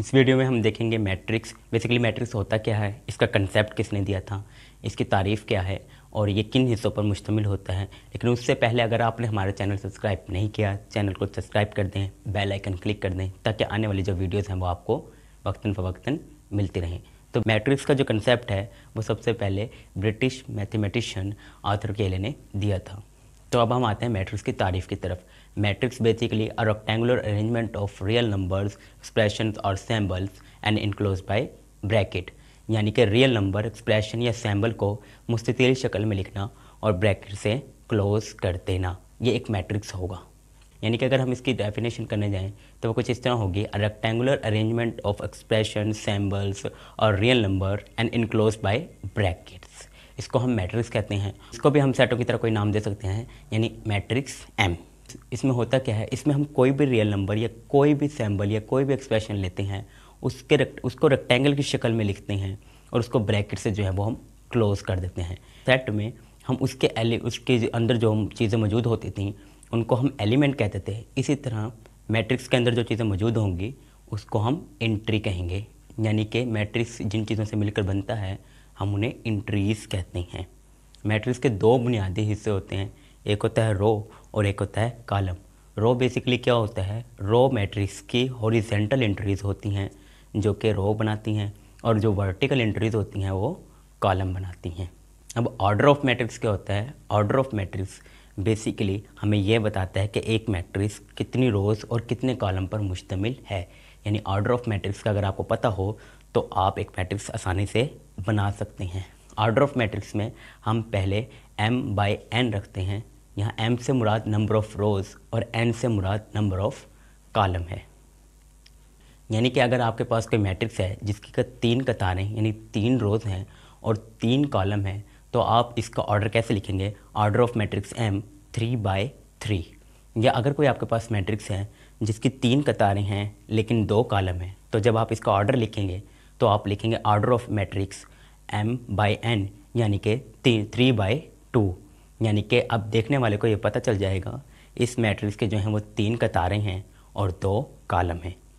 इस वीडियो में हम देखेंगे मैट्रिक्स बेसिकली मैट्रिक्स होता क्या है इसका कंसेप्ट किसने दिया था इसकी तारीफ़ क्या है और ये किन हिस्सों पर मुश्तमिल होता है लेकिन उससे पहले अगर आपने हमारा चैनल सब्सक्राइब नहीं किया चैनल को सब्सक्राइब कर दें बेल आइकन क्लिक कर दें ताकि आने वाली जो वीडियोस हैं वो आपको वक्ता फ़वक्ता मिलती रहें तो मैट्रिक्स का जो कंसेप्ट है वो सबसे पहले ब्रिटिश मैथमेटिशियन आर्थर केले ने दिया था तो अब हम आते हैं मैट्रिक्स की तारीफ की तरफ matrix basically a rectangular arrangement of real numbers expression और symbols and enclose by bracket यानी कि रियल नंबर एक्सप्रेशन या सैम्बल को मुस्तिल शक्ल में लिखना और ब्रैकेट से क्लोज कर देना ये एक मैट्रिक्स होगा यानी कि अगर हम इसकी डेफिनेशन करने जाएं तो वो कुछ इस तरह होगी rectangular arrangement of expression symbols और real number and enclose by brackets इसको हम मैट्रिक्स कहते हैं इसको भी हम सेटों की तरह कोई नाम दे सकते हैं यानी मैट्रिक्स एम इसमें होता क्या है इसमें हम कोई भी रियल नंबर या कोई भी सैम्बल या कोई भी एक्सप्रेशन लेते हैं उसके रक, उसको रेक्टेंगल की शक्ल में लिखते हैं और उसको ब्रैकेट से जो है वो हम क्लोज़ कर देते हैं सेट में हम उसके एलि उसके अंदर जो चीज़ें मौजूद होती थी उनको हम एलिमेंट कहते थे इसी तरह मैट्रिक्स के अंदर जो चीज़ें मौजूद होंगी उसको हम एंट्री कहेंगे यानी कि मैट्रिक्स जिन चीज़ों से मिलकर बनता है हम उन्हें इंट्रीज कहते हैं मैट्रिक्स के दो बुनियादी हिस्से होते हैं एक होता है रो और एक होता है कॉलम रो बेसिकली क्या होता है रो मैट्रिक्स की हॉरिजेंटल इंट्रीज होती हैं जो कि रो बनाती हैं और जो वर्टिकल इंट्रीज होती हैं वो कॉलम बनाती हैं अब ऑर्डर ऑफ मैट्रिक्स क्या होता है ऑर्डर ऑफ मैट्रिक्स बेसिकली हमें यह बताता है कि एक मैट्रिक्स कितनी रोज़ और कितने कॉलम पर मुश्तमिल है यानी ऑर्डर ऑफ मैट्रिक्स का अगर आपको पता हो तो आप एक मैट्रिक्स आसानी से बना सकते हैं ऑर्डर ऑफ मैट्रिक्स में हम पहले m बाई एन रखते हैं यहाँ m से मुराद नंबर ऑफ़ रोज़ और n से मुराद नंबर ऑफ़ कॉलम है यानी कि अगर आपके पास कोई मैट्रिक्स है जिसकी का तीन कतारें यानी तीन रोज़ हैं और तीन कॉलम हैं तो आप इसका ऑर्डर कैसे लिखेंगे order of matrix M three by three या अगर कोई आपके पास मैट्रिक्स है जिसकी तीन कतारें हैं लेकिन दो कॉलम हैं तो जब आप इसका ऑर्डर लिखेंगे तो आप लिखेंगे order of matrix M by N यानी कि थ्री बाई टू यानी कि अब देखने वाले को ये पता चल जाएगा इस मैट्रिक्स के जो हैं वो तीन कतारें हैं और दो कालम हैं